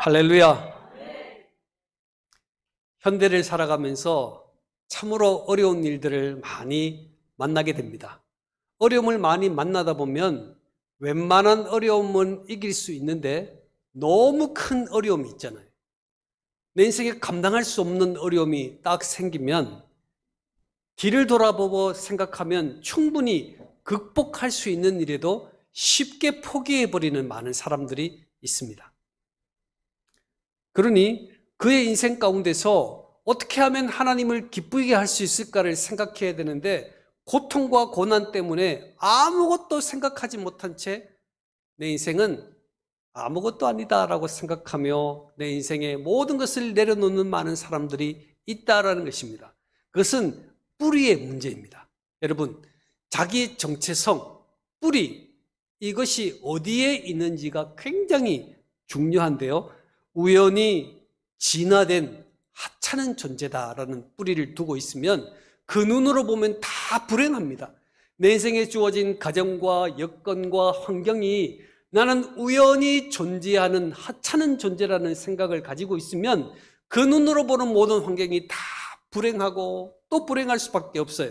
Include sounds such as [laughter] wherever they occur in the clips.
할렐루야. 현대를 살아가면서 참으로 어려운 일들을 많이 만나게 됩니다. 어려움을 많이 만나다 보면 웬만한 어려움은 이길 수 있는데 너무 큰 어려움이 있잖아요. 내 인생에 감당할 수 없는 어려움이 딱 생기면 뒤를 돌아보고 생각하면 충분히 극복할 수 있는 일에도 쉽게 포기해버리는 많은 사람들이 있습니다. 그러니 그의 인생 가운데서 어떻게 하면 하나님을 기쁘게 할 수 있을까를 생각해야 되는데 고통과 고난 때문에 아무것도 생각하지 못한 채 내 인생은 아무것도 아니다라고 생각하며 내 인생의 모든 것을 내려놓는 많은 사람들이 있다라는 것입니다. 그것은 뿌리의 문제입니다. 여러분, 자기 정체성, 뿌리, 이것이 어디에 있는지가 굉장히 중요한데요. 우연히 진화된 하찮은 존재다라는 뿌리를 두고 있으면 그 눈으로 보면 다 불행합니다. 내 인생에 주어진 가정과 여건과 환경이 나는 우연히 존재하는 하찮은 존재라는 생각을 가지고 있으면 그 눈으로 보는 모든 환경이 다 불행하고 또 불행할 수밖에 없어요.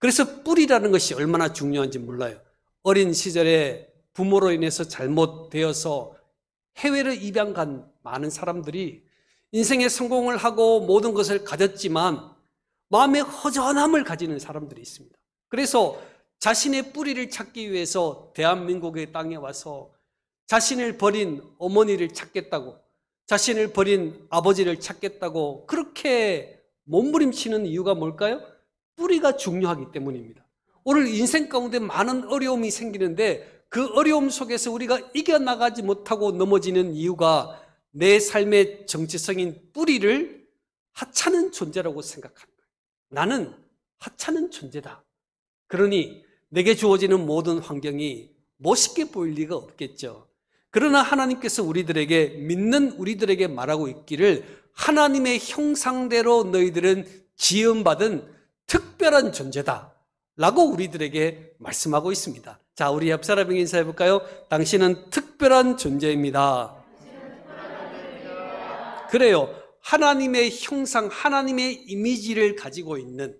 그래서 뿌리라는 것이 얼마나 중요한지 몰라요. 어린 시절에 부모로 인해서 잘못되어서 해외를 입양 간 많은 사람들이 인생의 성공을 하고 모든 것을 가졌지만 마음의 허전함을 가지는 사람들이 있습니다. 그래서 자신의 뿌리를 찾기 위해서 대한민국의 땅에 와서 자신을 버린 어머니를 찾겠다고 자신을 버린 아버지를 찾겠다고 그렇게 몸부림치는 이유가 뭘까요? 뿌리가 중요하기 때문입니다. 오늘 인생 가운데 많은 어려움이 생기는데 그 어려움 속에서 우리가 이겨나가지 못하고 넘어지는 이유가 내 삶의 정체성인 뿌리를 하찮은 존재라고 생각하는 거예요. 나는 하찮은 존재다. 그러니 내게 주어지는 모든 환경이 멋있게 보일 리가 없겠죠. 그러나 하나님께서 우리들에게 믿는 우리들에게 말하고 있기를 하나님의 형상대로 너희들은 지음받은 특별한 존재다. 라고 우리들에게 말씀하고 있습니다. 자, 우리 옆 사람에게 인사해 볼까요? 당신은 특별한 존재입니다. 그래요. 하나님의 형상, 하나님의 이미지를 가지고 있는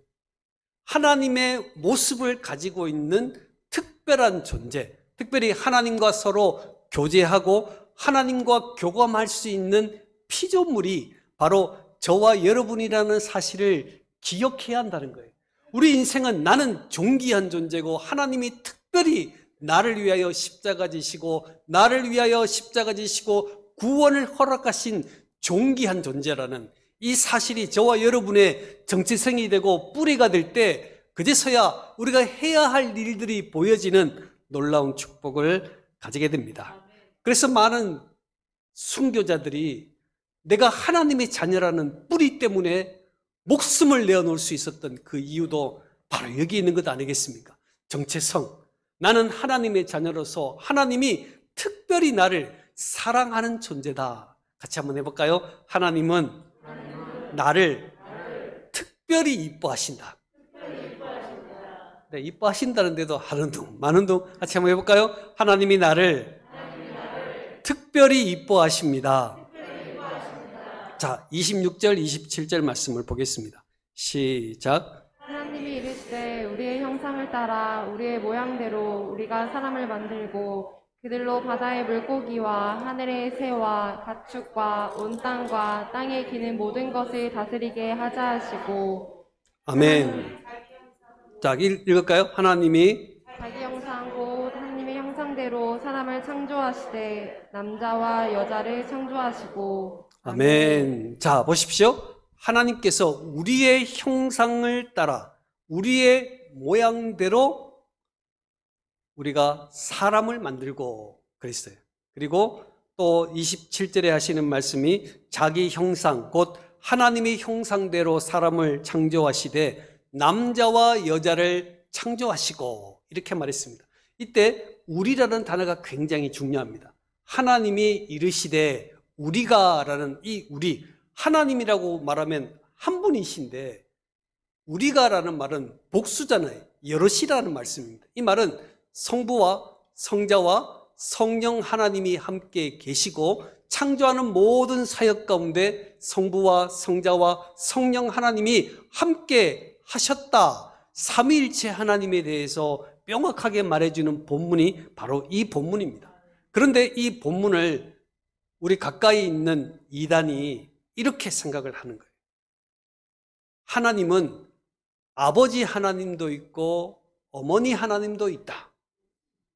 하나님의 모습을 가지고 있는 특별한 존재. 특별히 하나님과 서로 교제하고 하나님과 교감할 수 있는 피조물이 바로 저와 여러분이라는 사실을 기억해야 한다는 거예요. 우리 인생은 나는 존귀한 존재고 하나님이 특 특별히 나를 위하여 십자가 지시고 나를 위하여 십자가 지시고 구원을 허락하신 존귀한 존재라는 이 사실이 저와 여러분의 정체성이 되고 뿌리가 될 때 그제서야 우리가 해야 할 일들이 보여지는 놀라운 축복을 가지게 됩니다. 그래서 많은 순교자들이 내가 하나님의 자녀라는 뿌리 때문에 목숨을 내어놓을 수 있었던 그 이유도 바로 여기 있는 것 아니겠습니까? 정체성, 나는 하나님의 자녀로서 하나님이 특별히 나를 사랑하는 존재다. 같이 한번 해볼까요? 하나님은 나를 특별히 이뻐하신다. 네, 이뻐하신다는데도 하는 둥, 많은 둥 같이 한번 해볼까요? 하나님이 나를 특별히 이뻐하십니다. 자, 26절, 27절 말씀을 보겠습니다. 시작. 사람을 따라 우리의 모양대로 우리가 사람을 만들고 그들로 바다의 물고기와 하늘의 새와 가축과 온 땅과 땅에 기는 모든 것을 다스리게 하자 하시고 아멘. 자, 읽을까요? 하나님이 자기 형상 고 하나님의 형상대로 사람을 창조하시되 남자와 여자를 창조하시고 아멘. 자, 보십시오. 하나님께서 우리의 형상을 따라 우리의 모양대로 우리가 사람을 만들고 그랬어요. 그리고 또 27절에 하시는 말씀이 자기 형상, 곧 하나님의 형상대로 사람을 창조하시되 남자와 여자를 창조하시고 이렇게 말했습니다. 이때 우리라는 단어가 굉장히 중요합니다. 하나님이 이르시되 우리가라는 이 우리 하나님이라고 말하면 한 분이신데 우리가라는 말은 복수잖아요. 여럿이라는 말씀입니다. 이 말은 성부와 성자와 성령 하나님이 함께 계시고 창조하는 모든 사역 가운데 성부와 성자와 성령 하나님이 함께 하셨다. 삼위일체 하나님에 대해서 명확하게 말해주는 본문이 바로 이 본문입니다. 그런데 이 본문을 우리 가까이 있는 이단이 이렇게 생각을 하는 거예요. 하나님은 아버지 하나님도 있고 어머니 하나님도 있다.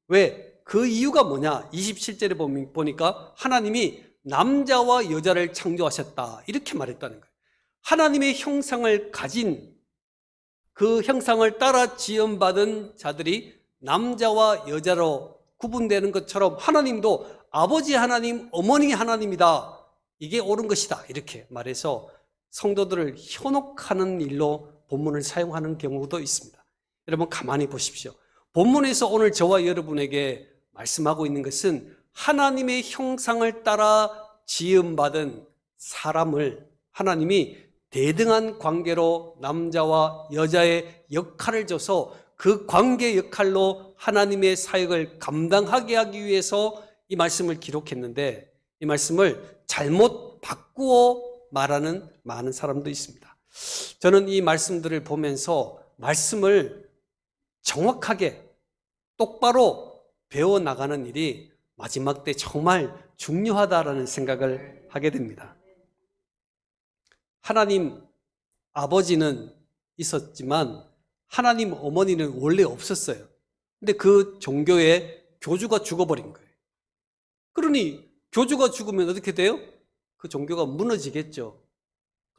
왜? 그 이유가 뭐냐? 27절에 보니까 하나님이 남자와 여자를 창조하셨다. 이렇게 말했다는 거예요. 하나님의 형상을 가진 그 형상을 따라 지음받은 자들이 남자와 여자로 구분되는 것처럼 하나님도 아버지 하나님, 어머니 하나님이다. 이게 옳은 것이다. 이렇게 말해서 성도들을 현혹하는 일로 본문을 사용하는 경우도 있습니다. 여러분 가만히 보십시오. 본문에서 오늘 저와 여러분에게 말씀하고 있는 것은 하나님의 형상을 따라 지음받은 사람을 하나님이 대등한 관계로 남자와 여자의 역할을 줘서 그 관계 역할로 하나님의 사역을 감당하게 하기 위해서 이 말씀을 기록했는데 이 말씀을 잘못 바꾸어 말하는 많은 사람도 있습니다. 저는 이 말씀들을 보면서 말씀을 정확하게 똑바로 배워 나가는 일이 마지막 때 정말 중요하다라는 생각을 하게 됩니다. 하나님 아버지는 있었지만 하나님 어머니는 원래 없었어요. 근데 그 종교의 교주가 죽어버린 거예요. 그러니 교주가 죽으면 어떻게 돼요? 그 종교가 무너지겠죠.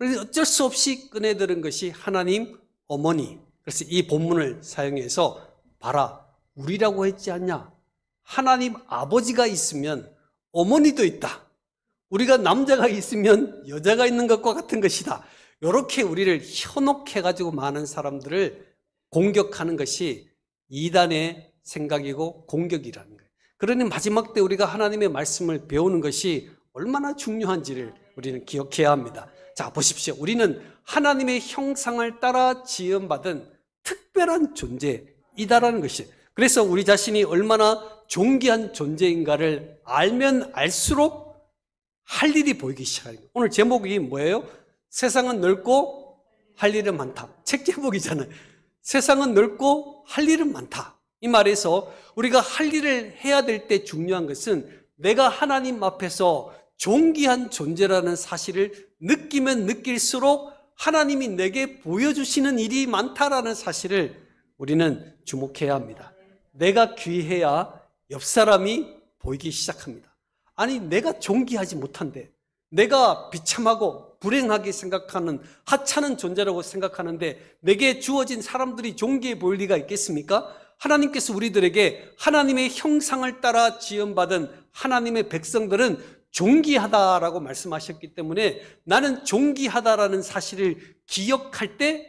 그래서 어쩔 수 없이 꺼내들은 것이 하나님 어머니. 그래서 이 본문을 사용해서 봐라, 우리라고 했지 않냐? 하나님 아버지가 있으면 어머니도 있다. 우리가 남자가 있으면 여자가 있는 것과 같은 것이다. 이렇게 우리를 현혹해가지고 많은 사람들을 공격하는 것이 이단의 생각이고 공격이라는 거예요. 그러니 마지막 때 우리가 하나님의 말씀을 배우는 것이 얼마나 중요한지를 우리는 기억해야 합니다. 자, 보십시오. 우리는 하나님의 형상을 따라 지음받은 특별한 존재이다라는 것이. 그래서 우리 자신이 얼마나 존귀한 존재인가를 알면 알수록 할 일이 보이기 시작합니 오늘 제목이 뭐예요? 세상은 넓고 할 일은 많다. 책 제목이잖아요. 세상은 넓고 할 일은 많다. 이 말에서 우리가 할 일을 해야 될 때 중요한 것은 내가 하나님 앞에서 존귀한 존재라는 사실을 느끼면 느낄수록 하나님이 내게 보여주시는 일이 많다라는 사실을 우리는 주목해야 합니다. 내가 귀해야 옆 사람이 보이기 시작합니다. 아니, 내가 존귀하지 못한데, 내가 비참하고 불행하게 생각하는 하찮은 존재라고 생각하는데, 내게 주어진 사람들이 존귀해 보일 리가 있겠습니까? 하나님께서 우리들에게 하나님의 형상을 따라 지음받은 하나님의 백성들은 존귀하다라고 말씀하셨기 때문에 나는 존귀하다라는 사실을 기억할 때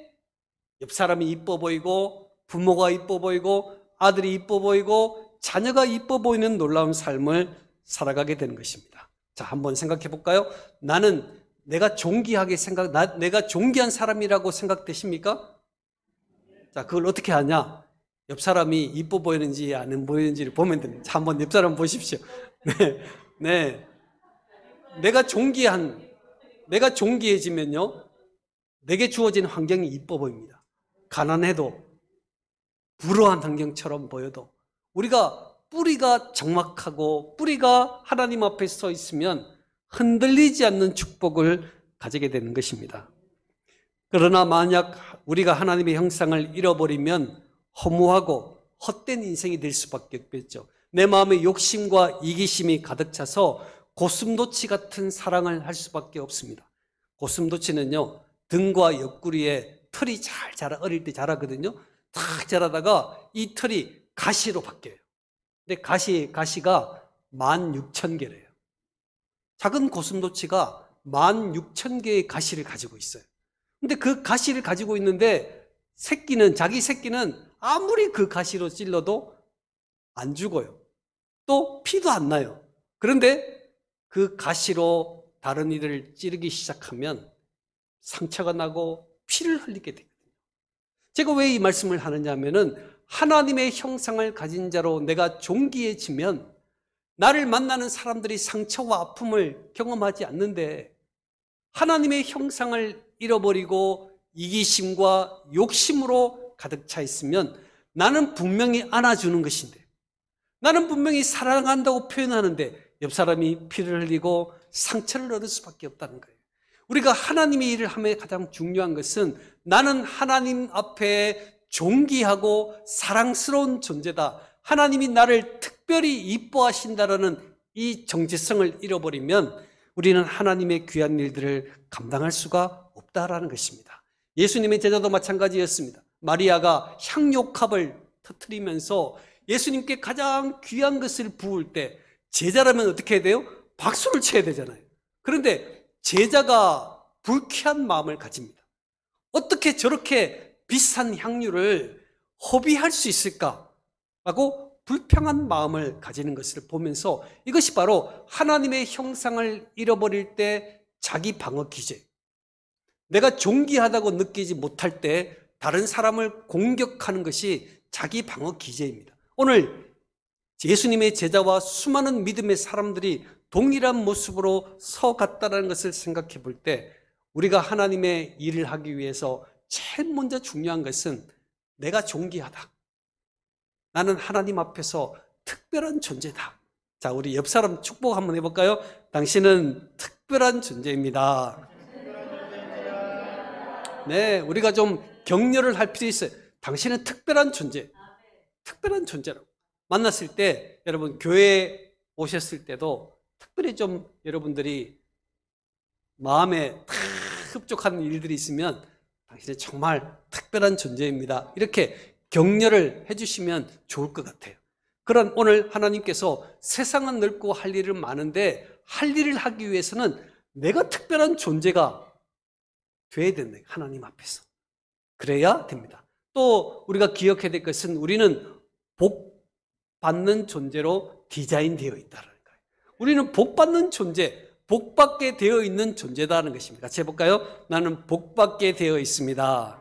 옆 사람이 이뻐 보이고 부모가 이뻐 보이고 아들이 이뻐 보이고 자녀가 이뻐 보이는 놀라운 삶을 살아가게 되는 것입니다. 자, 한번 생각해 볼까요? 나는 내가 존귀하게 생각, 나, 내가 존귀한 사람이라고 생각되십니까? 자, 그걸 어떻게 하냐? 옆 사람이 이뻐 보이는지 안 보이는지를 보면 됩니다. 한 번 옆 사람 보십시오. [laughs] 네. 네. 내가 존귀한, 내가 존귀해지면요. 내게 주어진 환경이 이뻐 보입니다. 가난해도, 불우한 환경처럼 보여도, 우리가 뿌리가 정막하고, 뿌리가 하나님 앞에 서 있으면 흔들리지 않는 축복을 가지게 되는 것입니다. 그러나 만약 우리가 하나님의 형상을 잃어버리면 허무하고 헛된 인생이 될 수밖에 없겠죠. 내 마음에 욕심과 이기심이 가득 차서 고슴도치 같은 사랑을 할 수밖에 없습니다. 고슴도치는요, 등과 옆구리에 털이 잘 자라, 어릴 때 자라거든요. 탁 자라다가 이 털이 가시로 바뀌어요. 근데 가시, 가시가 1 6 0개래요 작은 고슴도치가 1 6 0개의 가시를 가지고 있어요. 근데 그 가시를 가지고 있는데 새끼는, 자기 새끼는 아무리 그 가시로 찔러도 안 죽어요. 또 피도 안 나요. 그런데 그 가시로 다른 이들을 찌르기 시작하면 상처가 나고 피를 흘리게 되거든요. 제가 왜 이 말씀을 하느냐 하면은 하나님의 형상을 가진 자로 내가 존귀해지면 나를 만나는 사람들이 상처와 아픔을 경험하지 않는데 하나님의 형상을 잃어버리고 이기심과 욕심으로 가득 차 있으면 나는 분명히 안아주는 것인데 나는 분명히 사랑한다고 표현하는데 옆 사람이 피를 흘리고 상처를 얻을 수밖에 없다는 거예요. 우리가 하나님의 일을 함에 가장 중요한 것은 나는 하나님 앞에 존귀하고 사랑스러운 존재다. 하나님이 나를 특별히 이뻐하신다라는 이 정체성을 잃어버리면 우리는 하나님의 귀한 일들을 감당할 수가 없다라는 것입니다. 예수님의 제자도 마찬가지였습니다. 마리아가 향료컵을 터뜨리면서 예수님께 가장 귀한 것을 부을 때 제자라면 어떻게 해야 돼요? 박수를 쳐야 되잖아요. 그런데 제자가 불쾌한 마음을 가집니다. 어떻게 저렇게 비싼 향유를 허비할 수 있을까라고 불평한 마음을 가지는 것을 보면서 이것이 바로 하나님의 형상을 잃어버릴 때 자기 방어 기제. 내가 존귀하다고 느끼지 못할 때 다른 사람을 공격하는 것이 자기 방어 기제입니다. 오늘 예수님의 제자와 수많은 믿음의 사람들이 동일한 모습으로 서갔다는 라 것을 생각해 볼 때 우리가 하나님의 일을 하기 위해서 제일 먼저 중요한 것은 내가 존귀하다. 나는 하나님 앞에서 특별한 존재다. 자, 우리 옆 사람 축복 한번 해볼까요? 당신은 특별한 존재입니다. 네, 우리가 좀 격려를 할 필요 있어요. 당신은 특별한 존재. 특별한 존재라고. 만났을 때 여러분 교회 에 오셨을 때도 특별히 좀 여러분들이 마음에 흡족한 일들이 있으면 당신은 정말 특별한 존재입니다. 이렇게 격려를 해주시면 좋을 것 같아요. 그런 오늘 하나님께서 세상은 넓고 할 일은 많은데 할 일을 하기 위해서는 내가 특별한 존재가 돼야 된다. 하나님 앞에서. 그래야 됩니다. 또 우리가 기억해야 될 것은 우리는 복 받는 존재로 디자인되어 있다는 거예요. 우리는 복받는 존재, 복받게 되어 있는 존재다는 것입니다. 같이 해볼까요? 나는 복받게 되어 있습니다.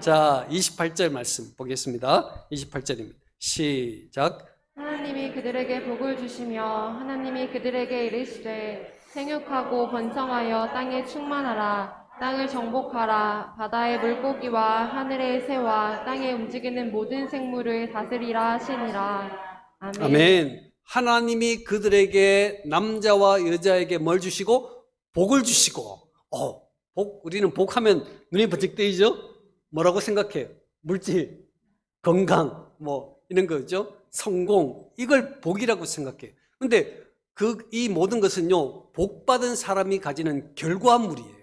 자, 28절 말씀 보겠습니다. 28절입니다. 시작. 하나님이 그들에게 복을 주시며 하나님이 그들에게 이르시되 생육하고 번성하여 땅에 충만하라 땅을 정복하라. 바다의 물고기와 하늘의 새와 땅에 움직이는 모든 생물을 다스리라 하시니라. 아멘. 아멘. 하나님이 그들에게 남자와 여자에게 뭘 주시고 복을 주시고 어, 복 우리는 복하면 눈이 번쩍 뜨이죠. 뭐라고 생각해요? 물질, 건강 뭐 이런 거죠. 성공 이걸 복이라고 생각해요. 근데 그이 모든 것은요. 복 받은 사람이 가지는 결과물이에요.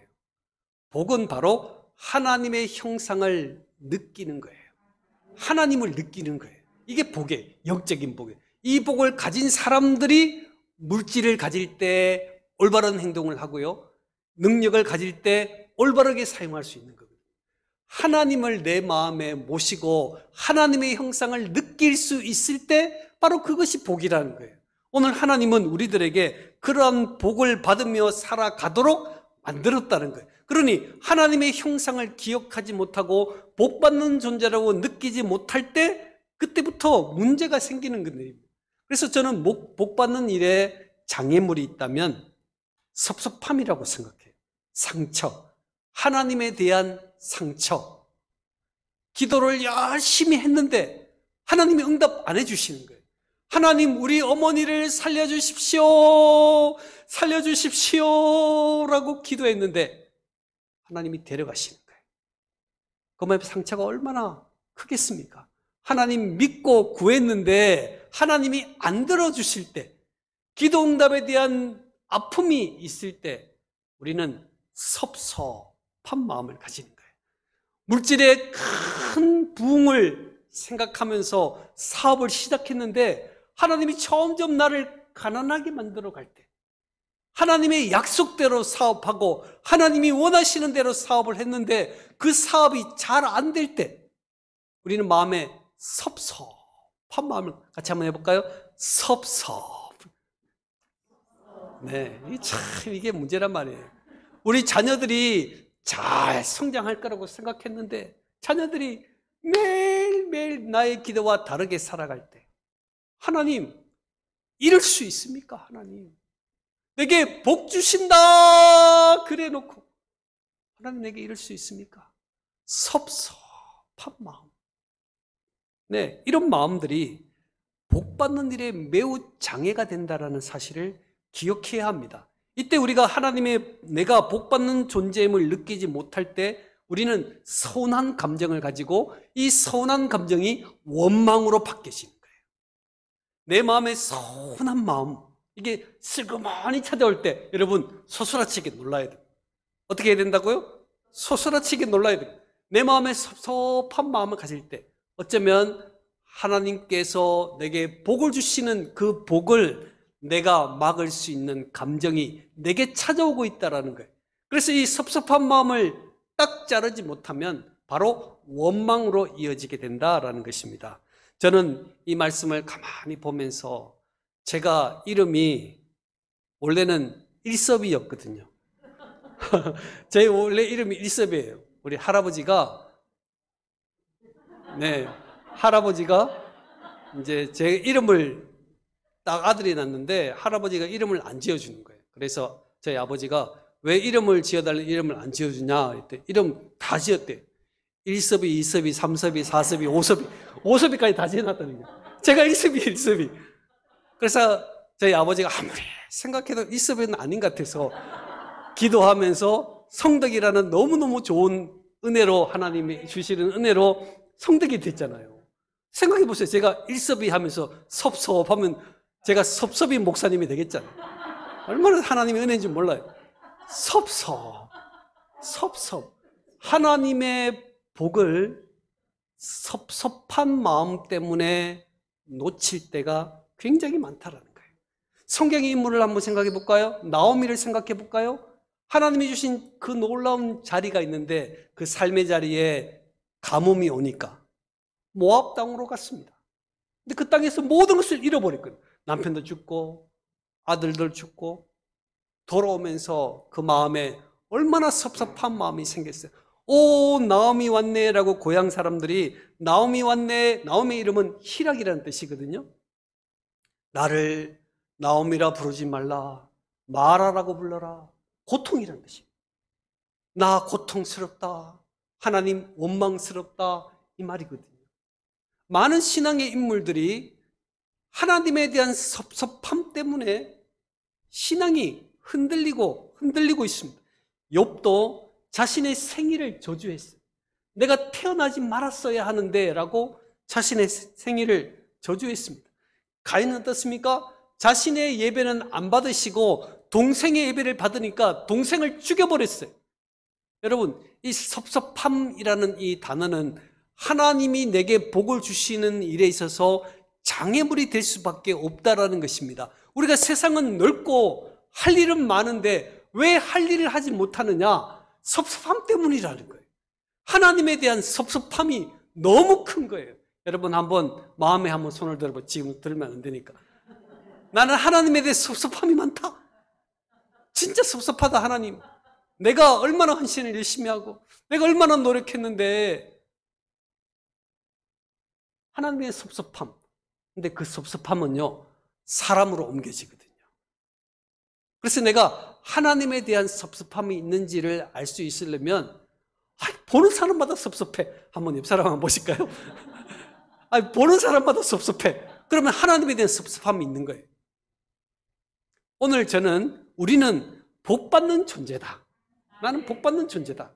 복은 바로 하나님의 형상을 느끼는 거예요. 하나님을 느끼는 거예요. 이게 복의 영적인 복이에요. 이 복을 가진 사람들이 물질을 가질 때 올바른 행동을 하고요. 능력을 가질 때 올바르게 사용할 수 있는 거거든 하나님을 내 마음에 모시고 하나님의 형상을 느낄 수 있을 때 바로 그것이 복이라는 거예요. 오늘 하나님은 우리들에게 그러 복을 받으며 살아가도록 만들었다는 거예요. 그러니 하나님의 형상을 기억하지 못하고 복받는 존재라고 느끼지 못할 때 그때부터 문제가 생기는 겁니다. 그래서 저는 복받는 일에 장애물이 있다면 섭섭함이라고 생각해요. 상처. 하나님에 대한 상처. 기도를 열심히 했는데 하나님이 응답 안 해주시는 거예요. 하나님, 우리 어머니를 살려주십시오. 살려주십시오. 라고 기도했는데 하나님이 데려가시는 거예요. 그만의 상처가 얼마나 크겠습니까? 하나님 믿고 구했는데 하나님이 안 들어주실 때, 기도 응답에 대한 아픔이 있을 때 우리는 섭섭한 마음을 가지는 거예요. 물질의 큰 부흥을 생각하면서 사업을 시작했는데 하나님이 점점 나를 가난하게 만들어 갈 때, 하나님의 약속대로 사업하고 하나님이 원하시는 대로 사업을 했는데 그 사업이 잘 안 될 때 우리는 마음에 섭섭한 마음을 같이 한번 해볼까요? 섭섭. 네, 참 이게 문제란 말이에요. 우리 자녀들이 잘 성장할 거라고 생각했는데 자녀들이 매일매일 나의 기대와 다르게 살아갈 때 하나님, 이럴 수 있습니까? 하나님. 내게 복 주신다! 그래 놓고, 하나님 내게 이럴 수 있습니까? 섭섭한 마음. 네, 이런 마음들이 복 받는 일에 매우 장애가 된다라는 사실을 기억해야 합니다. 이때 우리가 하나님의 내가 복 받는 존재임을 느끼지 못할 때 우리는 서운한 감정을 가지고 이 서운한 감정이 원망으로 바뀌어니다 내 마음에 서운한 마음, 이게 슬그머니 찾아올 때 여러분 소스라치게 놀라야 돼요. 어떻게 해야 된다고요? 소스라치게 놀라야 돼요. 내 마음에 섭섭한 마음을 가질 때 어쩌면 하나님께서 내게 복을 주시는 그 복을 내가 막을 수 있는 감정이 내게 찾아오고 있다라는 거예요. 그래서 이 섭섭한 마음을 딱 자르지 못하면 바로 원망으로 이어지게 된다라는 것입니다. 저는 이 말씀을 가만히 보면서 제가 이름이 원래는 일섭이었거든요제 [laughs] 원래 이름이 일섭이에요. 우리 할아버지가 네 할아버지가 이제 제 이름을 딱 아들이 났는데 할아버지가 이름을 안 지어주는 거예요. 그래서 저희 아버지가 왜 이름을 지어달라 이름을 안 지어주냐 이때 이름 다 지었대. 1섭이, 2섭이, 3섭이, 4섭이, 5섭이, 5섭이까지 다 지어놨다는 거예요. 제가 1섭이, 1섭이. 그래서 저희 아버지가 아무리 생각해도 1섭이 아닌 것 같아서 기도하면서 성덕이라는 너무너무 좋은 은혜로 하나님이 주시는 은혜로 성덕이 됐잖아요. 생각해 보세요. 제가 1섭이 하면서 섭섭하면 제가 섭섭이 목사님이 되겠잖아요. 얼마나 하나님의 은혜인지 몰라요. 섭섭. 섭섭. 하나님의 복을 섭섭한 마음 때문에 놓칠 때가 굉장히 많다라는 거예요. 성경의 인물을 한번 생각해 볼까요? 나오미를 생각해 볼까요? 하나님이 주신 그 놀라운 자리가 있는데 그 삶의 자리에 가뭄이 오니까 모압 땅으로 갔습니다. 근데 그 땅에서 모든 것을 잃어버렸거든요. 남편도 죽고 아들들 죽고 돌아오면서 그 마음에 얼마나 섭섭한 마음이 생겼어요. 오나오미 왔네라고 고향 사람들이 나오미 왔네 나오미 이름은 희락이라는 뜻이거든요. 나를 나옴이라 부르지 말라 마라라고 불러라 고통이라는 뜻이에나 고통스럽다 하나님 원망스럽다 이 말이거든요. 많은 신앙의 인물들이 하나님에 대한 섭섭함 때문에 신앙이 흔들리고 흔들리고 있습니다. 욥도 자신의 생일을 저주했어요. 내가 태어나지 말았어야 하는데 라고 자신의 생일을 저주했습니다. 가인은 어떻습니까? 자신의 예배는 안 받으시고 동생의 예배를 받으니까 동생을 죽여버렸어요. 여러분, 이 섭섭함이라는 이 단어는 하나님이 내게 복을 주시는 일에 있어서 장애물이 될 수밖에 없다라는 것입니다. 우리가 세상은 넓고 할 일은 많은데 왜 할 일을 하지 못하느냐? 섭섭함 때문이라는 거예요. 하나님에 대한 섭섭함이 너무 큰 거예요. 여러분 한번 마음에 한번 손을 들어봐. 지금 들면 안 되니까. 나는 하나님에 대해 섭섭함이 많다. 진짜 섭섭하다 하나님. 내가 얼마나 헌신을 열심히 하고 내가 얼마나 노력했는데 하나님의 섭섭함. 근데 그 섭섭함은요 사람으로 옮겨지거든요. 그래서 내가 하나님에 대한 섭섭함이 있는지를 알 수 있으려면 아, 보는 사람마다 섭섭해. 한 번 옆 사람 한번 보실까요? [laughs] 아, 보는 사람마다 섭섭해. 그러면 하나님에 대한 섭섭함이 있는 거예요. 오늘 저는 우리는 복받는 존재다. 나는 네. 복받는 존재다.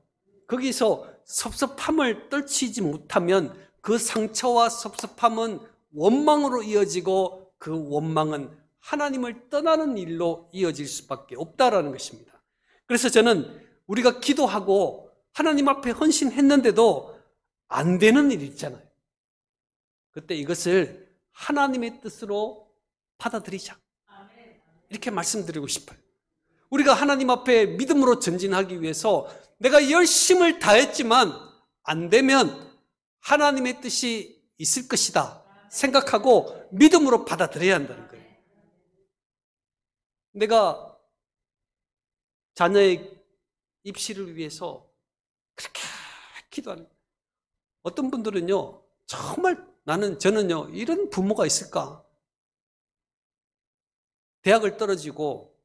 거기서 섭섭함을 떨치지 못하면 그 상처와 섭섭함은 원망으로 이어지고 그 원망은 하나님을 떠나는 일로 이어질 수밖에 없다라는 것입니다. 그래서 저는 우리가 기도하고 하나님 앞에 헌신했는데도 안 되는 일 있잖아요. 그때 이것을 하나님의 뜻으로 받아들이자. 이렇게 말씀드리고 싶어요. 우리가 하나님 앞에 믿음으로 전진하기 위해서 내가 열심을 다했지만 안 되면 하나님의 뜻이 있을 것이다 생각하고 믿음으로 받아들여야 한다는 거예요. 내가 자녀의 입시를 위해서 그렇게 기도하는 어떤 분들은요 정말 나는 저는요 이런 부모가 있을까 대학을 떨어지고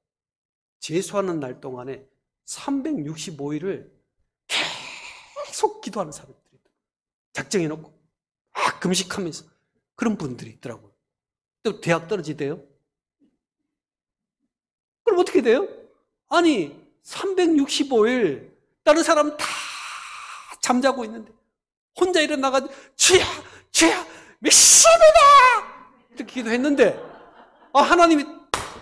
재수하는 날 동안에 365일을 계속 기도하는 사람들이 있 작정해놓고 막 금식하면서 그런 분들이 있더라고요. 또 대학 떨어지대요. 어떻게 돼요? 아니, 365일 다른 사람 다 잠자고 있는데 혼자 일어나가 주야, 주야, 메시베다! 이렇게 기도했는데 아, 하나님이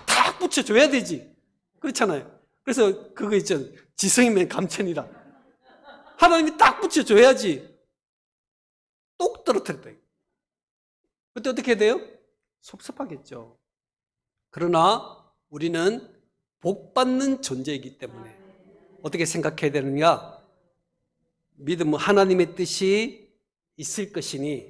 탁 붙여줘야 되지. 그렇잖아요. 그래서 그거 있잖 지성이면 감천이다. 하나님이 딱 붙여줘야지. 똑 떨어뜨렸다. 그때 어떻게 돼요? 섭섭하겠죠. 그러나 우리는 복받는 존재이기 때문에 어떻게 생각해야 되느냐? 믿음은 하나님의 뜻이 있을 것이니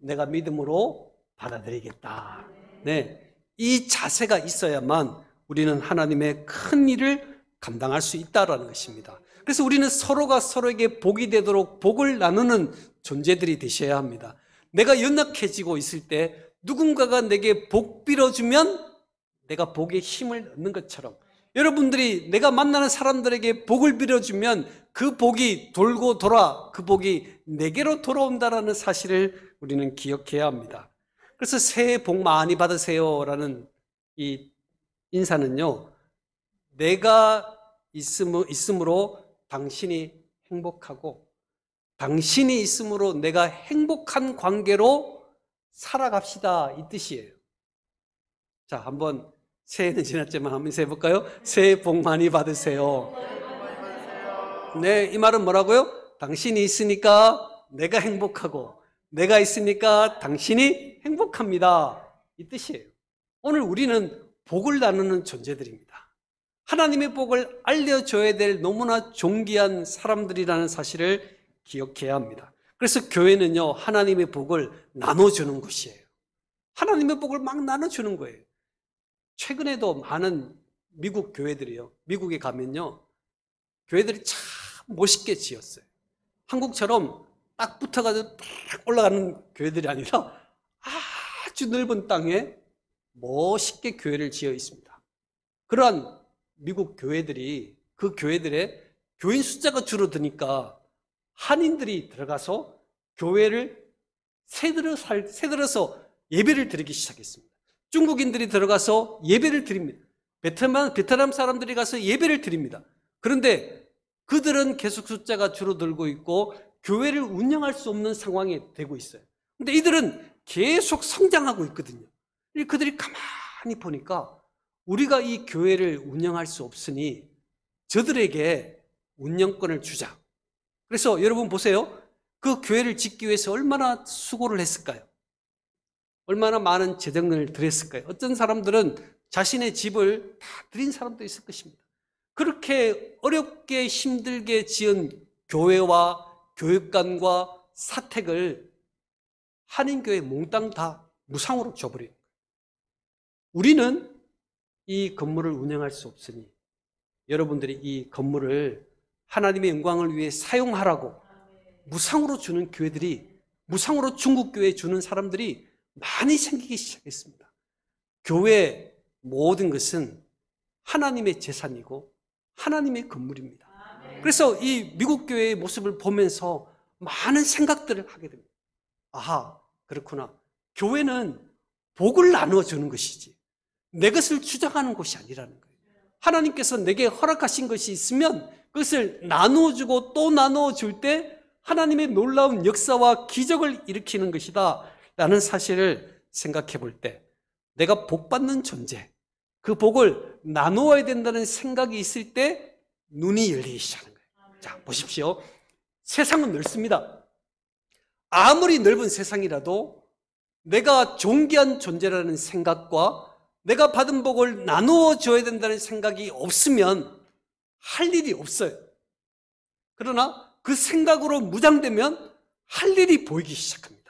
내가 믿음으로 받아들이겠다. 네. 이 자세가 있어야만 우리는 하나님의 큰 일을 감당할 수있다는 것입니다. 그래서 우리는 서로가 서로에게 복이 되도록 복을 나누는 존재들이 되셔야 합니다. 내가 연약해지고 있을 때 누군가가 내게 복 빌어주면 내가 복에 힘을 얻는 것처럼 여러분들이 내가 만나는 사람들에게 복을 빌어주면 그 복이 돌고 돌아 그 복이 내게로 돌아온다라는 사실을 우리는 기억해야 합니다. 그래서 새해 복 많이 받으세요라는 이 인사는요, 내가 있음, 있로 당신이 행복하고 당신이 있음으로 내가 행복한 관계로 살아갑시다 이 뜻이에요. 자, 한번 새해는 지났지만 한번 해볼까요? 새해 복 많이 받으세요. 네, 이 말은 뭐라고요? 당신이 있으니까 내가 행복하고, 내가 있으니까 당신이 행복합니다. 이 뜻이에요. 오늘 우리는 복을 나누는 존재들입니다. 하나님의 복을 알려줘야 될 너무나 존귀한 사람들이라는 사실을 기억해야 합니다. 그래서 교회는요, 하나님의 복을 나눠주는 곳이에요. 하나님의 복을 막 나눠주는 거예요. 최근에도 많은 미국 교회들이요. 미국에 가면요. 교회들이 참 멋있게 지었어요. 한국처럼 딱 붙어가지고 딱 올라가는 교회들이 아니라 아주 넓은 땅에 멋있게 교회를 지어 있습니다. 그러한 미국 교회들이 그 교회들의 교인 숫자가 줄어드니까 한인들이 들어가서 교회를 새들어 살, 새들어서 예배를 드리기 시작했습니다. 중국인들이 들어가서 예배를 드립니다. 베트남, 베트남 사람들이 가서 예배를 드립니다. 그런데 그들은 계속 숫자가 줄어들고 있고 교회를 운영할 수 없는 상황이 되고 있어요. 근데 이들은 계속 성장하고 있거든요. 그들이 가만히 보니까 우리가 이 교회를 운영할 수 없으니 저들에게 운영권을 주자. 그래서 여러분 보세요. 그 교회를 짓기 위해서 얼마나 수고를 했을까요? 얼마나 많은 재정을 들였을까요? 어떤 사람들은 자신의 집을 다 드린 사람도 있을 것입니다. 그렇게 어렵게 힘들게 지은 교회와 교육관과 사택을 한인교회 몽땅 다 무상으로 줘버린 거예요. 우리는 이 건물을 운영할 수 없으니 여러분들이 이 건물을 하나님의 영광을 위해 사용하라고 무상으로 주는 교회들이 무상으로 중국 교회 주는 사람들이 많이 생기기 시작했습니다. 교회 모든 것은 하나님의 재산이고 하나님의 건물입니다. 그래서 이 미국 교회의 모습을 보면서 많은 생각들을 하게 됩니다. 아하, 그렇구나. 교회는 복을 나눠주는 것이지 내 것을 주장하는 곳이 아니라는 거예요. 하나님께서 내게 허락하신 것이 있으면 그것을 나누어주고 또 나누어줄 때 하나님의 놀라운 역사와 기적을 일으키는 것이다. 라는 사실을 생각해 볼 때 내가 복받는 존재, 그 복을 나누어야 된다는 생각이 있을 때 눈이 열리기 시작하는 거예요. 자, 보십시오. 세상은 넓습니다. 아무리 넓은 세상이라도 내가 존귀한 존재라는 생각과 내가 받은 복을 나누어 줘야 된다는 생각이 없으면 할 일이 없어요. 그러나 그 생각으로 무장되면 할 일이 보이기 시작합니다.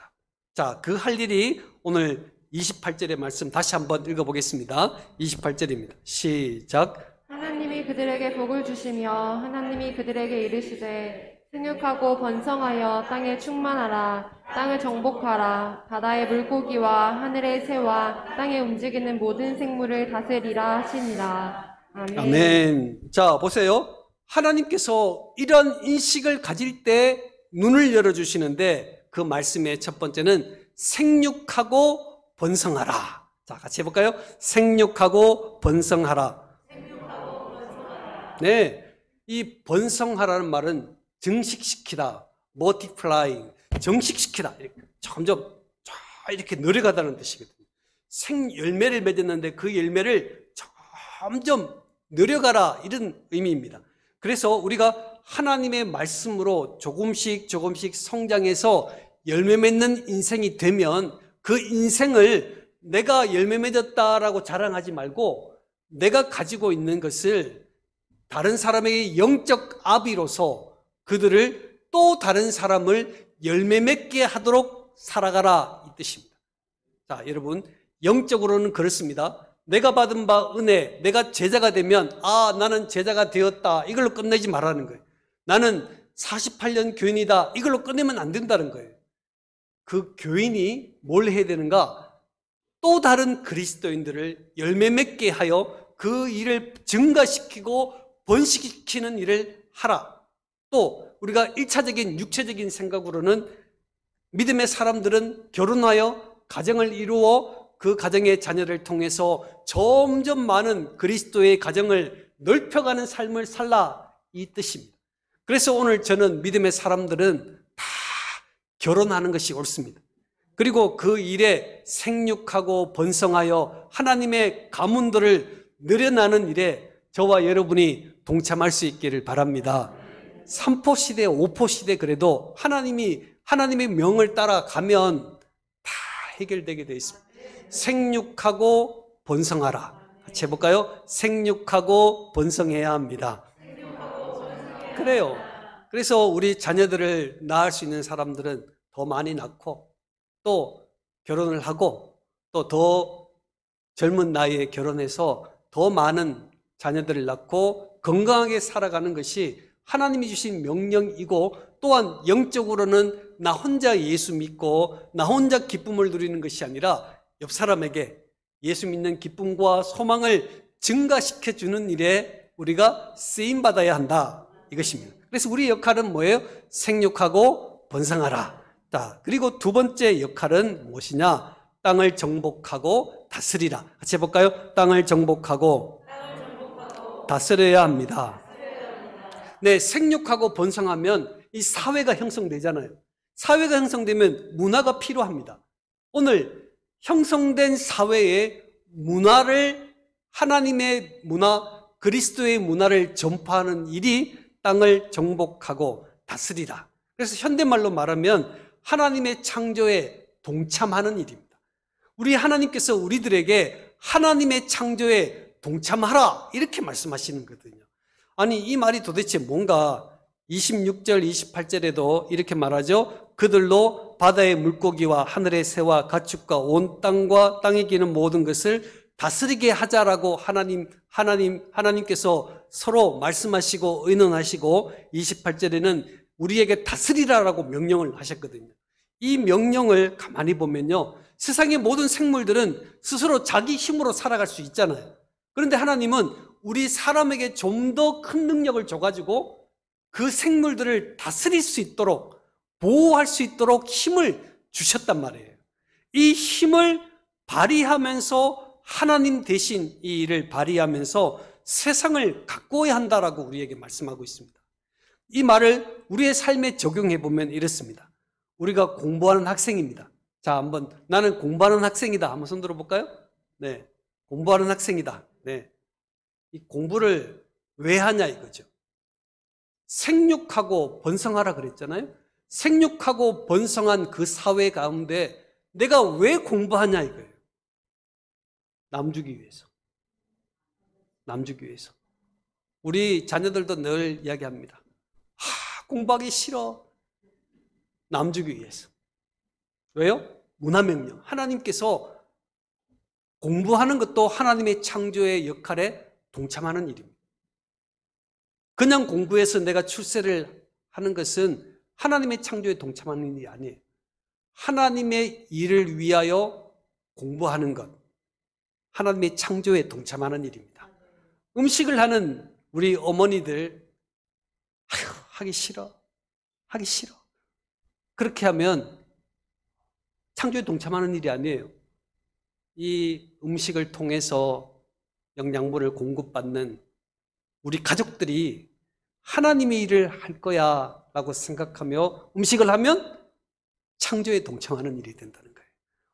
자, 그 할 일이 오늘 28절의 말씀 다시 한번 읽어보겠습니다. 28절입니다. 시작. 하나님이 그들에게 복을 주시며 하나님이 그들에게 이르시되 생육하고 번성하여 땅에 충만하라 땅을 정복하라 바다의 물고기와 하늘의 새와 땅에 움직이는 모든 생물을 다스리라 하시니라. 아멘. 아멘. 자, 보세요. 하나님께서 이런 인식을 가질 때 눈을 열어 주시는데 그 말씀의 첫 번째는 생육하고 번성하라. 자, 같이 해볼까요? 생육하고 번성하라. 네. 이 번성하라는 말은 증식시키다, multiplying, 정식시키다. 점점 이렇게 늘어가다는 뜻이거든요. 생 열매를 맺었는데 그 열매를 점점 늘어가라 이런 의미입니다. 그래서 우리가 하나님의 말씀으로 조금씩 조금씩 성장해서 열매 맺는 인생이 되면 그 인생을 내가 열매 맺었다라고 자랑하지 말고 내가 가지고 있는 것을 다른 사람에게 영적 아비로서 그들을 또 다른 사람을 열매 맺게 하도록 살아가라 이 뜻입니다. 자, 여러분 영적으로는 그렇습니다. 내가 받은 바 은혜, 내가 제자가 되면 아, 나는 제자가 되었다. 이걸로 끝내지 말라는 거예요. 나는 48년 교인이다. 이걸로 끝내면 안 된다는 거예요. 그 교인이 뭘 해야 되는가? 또 다른 그리스도인들을 열매 맺게 하여 그 일을 증가시키고 번식시키는 일을 하라. 또 우리가 일차적인 육체적인 생각으로는 믿음의 사람들은 결혼하여 가정을 이루어 그 가정의 자녀를 통해서 점점 많은 그리스도의 가정을 넓혀가는 삶을 살라 이 뜻입니다. 그래서 오늘 저는 믿음의 사람들은 결혼하는 것이 옳습니다. 그리고 그 일에 생육하고 번성하여 하나님의 가문들을 늘여나는 일에 저와 여러분이 동참할 수 있기를 바랍니다. 3포 시대, 5포 시대 그래도 하나님이 하나님의 명을 따라가면 다 해결되게 되어 있습니다. 생육하고 번성하라. 같이 해볼까요? 생육하고 번성해야 합니다. 그래요. 그래서 우리 자녀들을 낳을 수 있는 사람들은 더 많이 낳고 또 결혼을 하고 또 더 젊은 나이에 결혼해서 더 많은 자녀들을 낳고 건강하게 살아가는 것이 하나님이 주신 명령이고 또한 영적으로는 나 혼자 예수 믿고 나 혼자 기쁨을 누리는 것이 아니라 옆 사람에게 예수 믿는 기쁨과 소망을 증가시켜 주는 일에 우리가 쓰임 받아야 한다 이것입니다. 그래서 우리 역할은 뭐예요? 생육하고 번성하라. 자, 그리고 두 번째 역할은 무엇이냐? 땅을 정복하고 다스리라. 같이 해볼까요? 땅을 정복하고, 땅을 정복하고 다스려야 합니다. 네, 생육하고 번성하면 이 사회가 형성되잖아요. 사회가 형성되면 문화가 필요합니다. 오늘 형성된 사회에 문화를 하나님의 문화, 그리스도의 문화를 전파하는 일이 땅을 정복하고 다스리라. 그래서 현대말로 말하면 하나님의 창조에 동참하는 일입니다. 우리 하나님께서 우리들에게 하나님의 창조에 동참하라 이렇게 말씀하시는 거거든요. 아니 이 말이 도대체 뭔가 26절 28절에도 이렇게 말하죠. 그들로 바다의 물고기와 하늘의 새와 가축과 온 땅과 땅에 기는 모든 것을 다스리게 하자라고 하나님 하나님 하나님께서 서로 말씀하시고 의논하시고 28절에는 우리에게 다스리라라고 명령을 하셨거든요. 이 명령을 가만히 보면요. 세상의 모든 생물들은 스스로 자기 힘으로 살아갈 수 있잖아요. 그런데 하나님은 우리 사람에게 좀 더 큰 능력을 줘가지고 그 생물들을 다스릴 수 있도록 보호할 수 있도록 힘을 주셨단 말이에요. 이 힘을 발휘하면서 하나님 대신 이 일을 발휘하면서 세상을 가꿔야 한다라고 우리에게 말씀하고 있습니다. 이 말을 우리의 삶에 적용해 보면 이렇습니다. 우리가 공부하는 학생입니다. 자, 한번 나는 공부하는 학생이다. 한번 손 들어 볼까요? 네. 공부하는 학생이다. 네. 이 공부를 왜 하냐 이거죠. 생육하고 번성하라 그랬잖아요. 생육하고 번성한 그 사회 가운데 내가 왜 공부하냐 이거예요. 남주기 위해서. 남주기 위해서. 우리 자녀들도 늘 이야기합니다. 공부하기 싫어. 남 주기 위해서. 왜요? 문화명령. 하나님께서 공부하는 것도 하나님의 창조의 역할에 동참하는 일입니다. 그냥 공부해서 내가 출세를 하는 것은 하나님의 창조에 동참하는 일이 아니에요. 하나님의 일을 위하여 공부하는 것. 하나님의 창조에 동참하는 일입니다. 음식을 하는 우리 어머니들 하기 싫어. 하기 싫어. 그렇게 하면 창조에 동참하는 일이 아니에요. 이 음식을 통해서 영양분을 공급받는 우리 가족들이 하나님의 일을 할 거야 라고 생각하며 음식을 하면 창조에 동참하는 일이 된다는 거예요.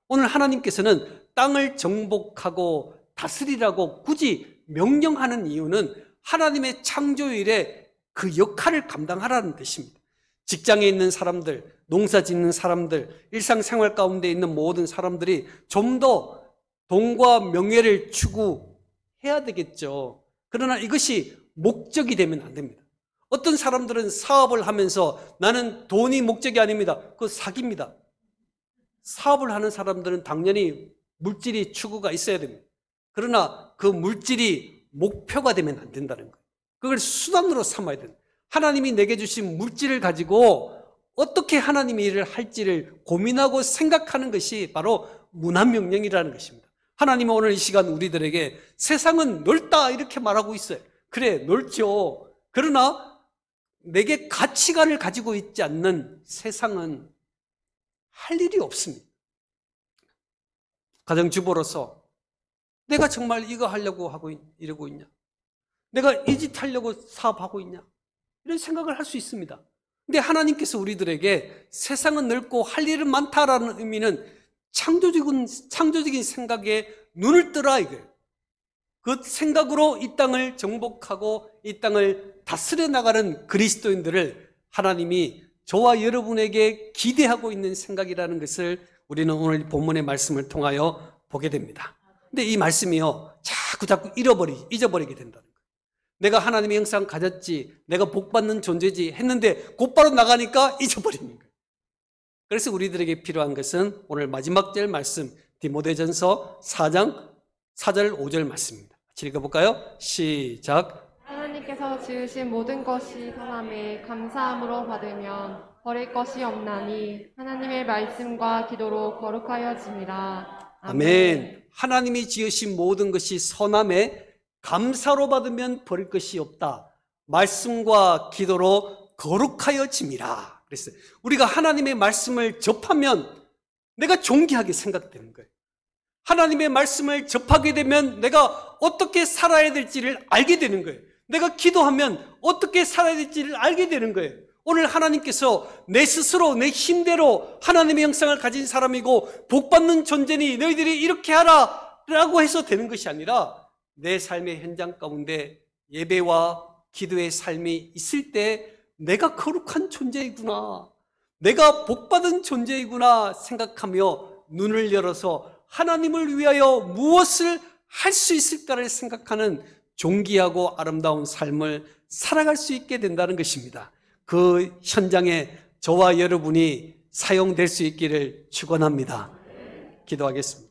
오늘 하나님께서는 땅을 정복하고 다스리라고 굳이 명령하는 이유는 하나님의 창조일에 그 역할을 감당하라는 뜻입니다. 직장에 있는 사람들, 농사 짓는 사람들, 일상생활 가운데 있는 모든 사람들이 좀 더 돈과 명예를 추구해야 되겠죠. 그러나 이것이 목적이 되면 안 됩니다. 어떤 사람들은 사업을 하면서 나는 돈이 목적이 아닙니다. 그 사기입니다. 사업을 하는 사람들은 당연히 물질이 추구가 있어야 됩니다. 그러나 그 물질이 목표가 되면 안 된다는 거예요. 그걸 수단으로 삼아야 된다. 하나님이 내게 주신 물질을 가지고 어떻게 하나님의 일을 할지를 고민하고 생각하는 것이 바로 문화명령이라는 것입니다. 하나님은 오늘 이 시간 우리들에게 세상은 넓다 이렇게 말하고 있어요. 그래, 넓죠. 그러나 내게 가치관을 가지고 있지 않는 세상은 할 일이 없습니다. 가정주부로서 내가 정말 이거 하려고 하고 이러고 있냐? 내가 이 짓 하려고 사업하고 있냐? 이런 생각을 할 수 있습니다. 근데 하나님께서 우리들에게 세상은 넓고 할 일은 많다라는 의미는 창조적인, 창조적인 생각에 눈을 뜨라 이거예요. 그 생각으로 이 땅을 정복하고 이 땅을 다스려 나가는 그리스도인들을 하나님이 저와 여러분에게 기대하고 있는 생각이라는 것을 우리는 오늘 본문의 말씀을 통하여 보게 됩니다. 근데 이 말씀이요. 자꾸 자꾸 잃어버리, 잊어버리게 된다. 내가 하나님의 형상 가졌지, 내가 복받는 존재지 했는데 곧바로 나가니까 잊어버리는 거예요. 그래서 우리들에게 필요한 것은 오늘 마지막 절 말씀, 디모데전서 4장 4절 5절 말씀입니다. 같이 읽어볼까요? 시작. 하나님께서 지으신 모든 것이 사람의 감사함으로 받으면 버릴 것이 없나니 하나님의 말씀과 기도로 거룩하여집니다. 아멘. 아멘. 하나님이 지으신 모든 것이 선함에 감사로 받으면 버릴 것이 없다. 말씀과 기도로 거룩하여집니다. 그랬어요. 우리가 하나님의 말씀을 접하면 내가 존귀하게 생각되는 거예요. 하나님의 말씀을 접하게 되면 내가 어떻게 살아야 될지를 알게 되는 거예요. 내가 기도하면 어떻게 살아야 될지를 알게 되는 거예요. 오늘 하나님께서 내 스스로 내 힘대로 하나님의 형상을 가진 사람이고 복받는 존재니 너희들이 이렇게 하라 라고 해서 되는 것이 아니라 내 삶의 현장 가운데 예배와 기도의 삶이 있을 때 내가 거룩한 존재이구나. 내가 복받은 존재이구나 생각하며 눈을 열어서 하나님을 위하여 무엇을 할 수 있을까를 생각하는 존귀하고 아름다운 삶을 살아갈 수 있게 된다는 것입니다. 그 현장에 저와 여러분이 사용될 수 있기를 축원합니다. 기도하겠습니다.